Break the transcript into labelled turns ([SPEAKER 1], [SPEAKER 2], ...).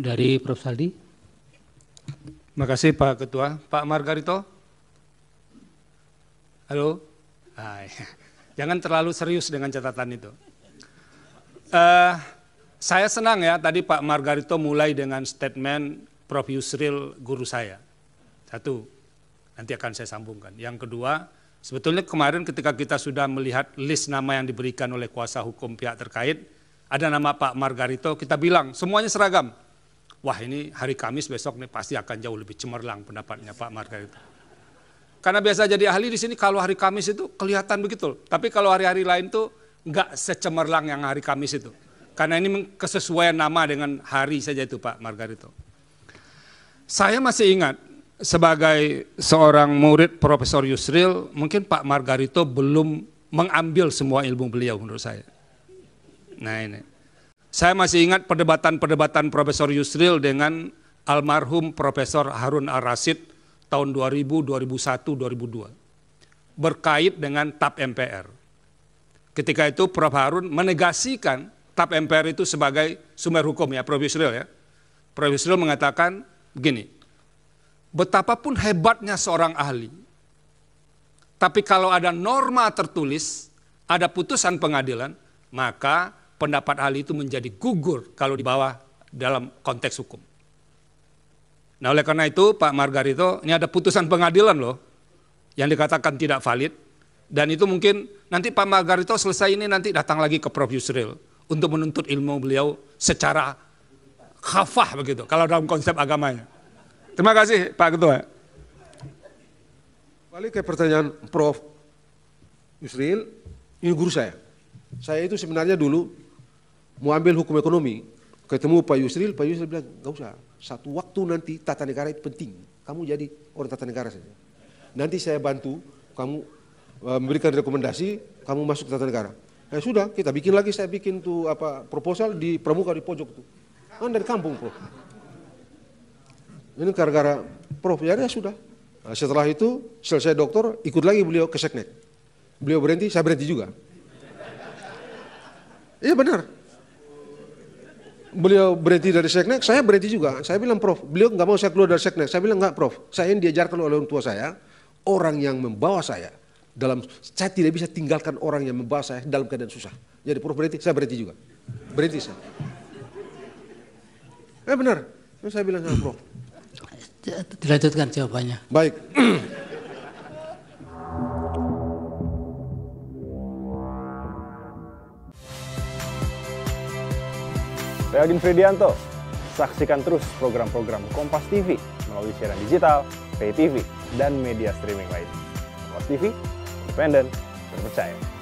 [SPEAKER 1] dari Prof. Saldi. Terima kasih Pak Ketua. Pak Margarito. Halo. Hai. Jangan terlalu serius dengan catatan itu. Uh, saya senang ya tadi Pak Margarito mulai dengan statement Prof. Yusril guru saya. Satu, nanti akan saya sambungkan. Yang kedua, sebetulnya kemarin ketika kita sudah melihat list nama yang diberikan oleh kuasa hukum pihak terkait, ada nama Pak Margarito, kita bilang semuanya seragam wah ini hari Kamis besok nih pasti akan jauh lebih cemerlang pendapatnya Pak Margarito. Karena biasa jadi ahli di sini kalau hari Kamis itu kelihatan begitu. Tapi kalau hari-hari lain tuh nggak secemerlang yang hari Kamis itu. Karena ini kesesuaian nama dengan hari saja itu Pak Margarito. Saya masih ingat sebagai seorang murid Profesor Yusril, mungkin Pak Margarito belum mengambil semua ilmu beliau menurut saya. Nah ini. Saya masih ingat perdebatan-perdebatan Profesor Yusril dengan almarhum Profesor Harun Ar rasid tahun 2000, 2001, 2002 berkait dengan TAP MPR. Ketika itu Prof. Harun menegasikan TAP MPR itu sebagai sumber hukum ya Prof. Yusril ya. Prof. Yusril mengatakan begini, betapapun hebatnya seorang ahli, tapi kalau ada norma tertulis, ada putusan pengadilan, maka pendapat ahli itu menjadi gugur kalau di bawah dalam konteks hukum. Nah oleh karena itu Pak Margarito, ini ada putusan pengadilan loh yang dikatakan tidak valid dan itu mungkin nanti Pak Margarito selesai ini nanti datang lagi ke Prof Yusril untuk menuntut ilmu beliau secara khafah begitu kalau dalam konsep agamanya. Terima kasih Pak Ketua. Balik ke pertanyaan Prof Yusril, ini guru saya.
[SPEAKER 2] Saya itu sebenarnya dulu mau ambil hukum ekonomi, ketemu Pak Yusril, Pak Yusril bilang, gak usah, satu waktu nanti tata negara itu penting, kamu jadi orang tata negara saja. Nanti saya bantu, kamu e, memberikan rekomendasi, kamu masuk tata negara. Ya nah, sudah, kita bikin lagi, saya bikin tuh apa proposal di pramuka di pojok tuh. Kan dari kampung, Prof. Ini gara-gara Prof, ya, ya sudah. Nah, setelah itu, selesai dokter, ikut lagi beliau ke seknek. Beliau berhenti, saya berhenti juga. Iya benar, beliau berhenti dari seknek, saya berhenti juga. Saya bilang, Prof, beliau nggak mau saya keluar dari seknek. Saya bilang, nggak, Prof. Saya yang diajarkan oleh orang tua saya, orang yang membawa saya. dalam Saya tidak bisa tinggalkan orang yang membawa saya dalam keadaan susah. Jadi Prof berhenti, saya berhenti juga. Berhenti saya. Eh benar, saya bilang sama Prof. Dilanjutkan jawabannya. Baik.
[SPEAKER 1] Saya Odin Fridianto. Saksikan terus program-program Kompas TV melalui siaran digital, pay TV, dan media streaming lain. Kompas TV, independen, terpercaya.